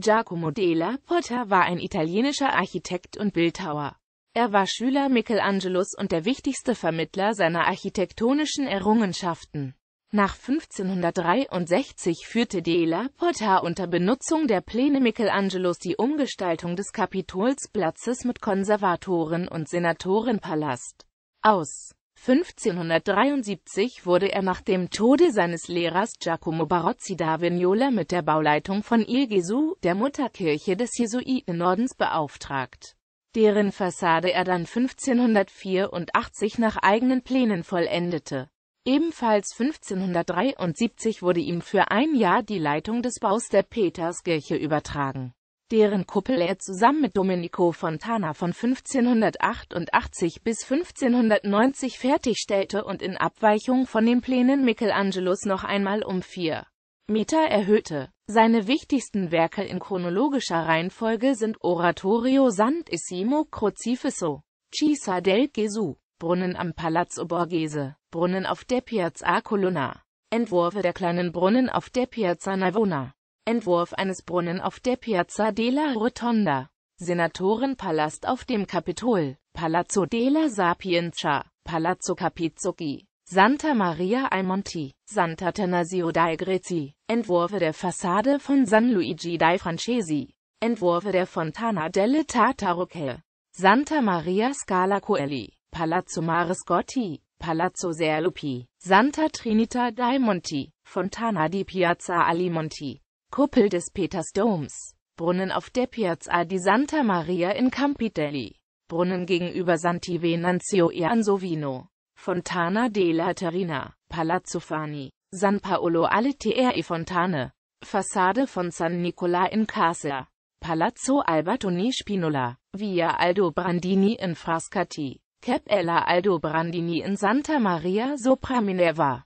Giacomo della Porta war ein italienischer Architekt und Bildhauer. Er war Schüler Michelangelos und der wichtigste Vermittler seiner architektonischen Errungenschaften. Nach 1563 führte della Porta unter Benutzung der Pläne Michelangelos die Umgestaltung des Kapitolsplatzes mit Konservatoren und Senatorenpalast aus. 1573 wurde er nach dem Tode seines Lehrers Giacomo Barozzi da Vignola mit der Bauleitung von Il Gesù, der Mutterkirche des Jesuitenordens, beauftragt, deren Fassade er dann 1584 nach eigenen Plänen vollendete. Ebenfalls 1573 wurde ihm für ein Jahr die Leitung des Baus der Peterskirche übertragen deren Kuppel er zusammen mit Domenico Fontana von 1588 bis 1590 fertigstellte und in Abweichung von den Plänen Michelangelos noch einmal um vier Meter erhöhte. Seine wichtigsten Werke in chronologischer Reihenfolge sind Oratorio Santissimo Crocifisso, Chisa del Gesù, Brunnen am Palazzo Borghese, Brunnen auf der Piazza Colonna, Entwurfe der kleinen Brunnen auf der Piazza Navona. Entwurf eines Brunnen auf der Piazza della Rotonda, Senatorenpalast auf dem Kapitol, Palazzo della Sapienza, Palazzo Capizocchi, Santa Maria ai Monti, Sant'Atanasio dai Grezi, Entwurfe der Fassade von San Luigi dai Francesi, Entwurfe der Fontana delle Tartarocche. Santa Maria Scala Coeli, Palazzo Marescotti, Palazzo Serlupi, Santa Trinita dai Monti, Fontana di Piazza Alimonti, Kuppel des Petersdoms, Brunnen auf der Piazza di Santa Maria in Campidelli, Brunnen gegenüber Santi Venanzio e Ansovino, Fontana della Terina, Palazzo Fani, San Paolo alle Terre Fontane, Fassade von San Nicola in Casa, Palazzo Albertoni Spinola, Via Aldo Brandini in Frascati, Capella Aldo Brandini in Santa Maria sopra Minerva.